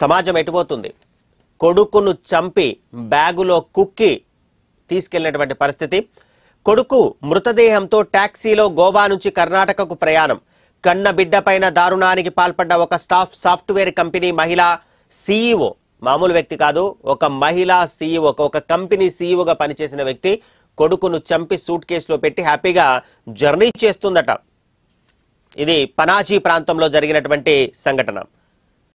సమాజం ఎటుపోతుంది కొడుకును చంపి బ్యాగులో కుక్కి తీసుకెళ్లినటువంటి పరిస్థితి కొడుకు మృతదేహంతో ట్యాక్సీలో గోవా నుంచి కర్ణాటకకు ప్రయాణం కన్న బిడ్డపైన దారుణానికి పాల్పడ్డ ఒక స్టాఫ్ సాఫ్ట్వేర్ కంపెనీ మహిళ సీఈఓ మామూలు వ్యక్తి కాదు ఒక మహిళా సీఈఓ ఒక కంపెనీ సీఈఓగా పనిచేసిన వ్యక్తి కొడుకును చంపి సూట్ కేసులో పెట్టి హ్యాపీగా జర్నీ చేస్తుందట ఇది పనాజీ ప్రాంతంలో జరిగినటువంటి సంఘటన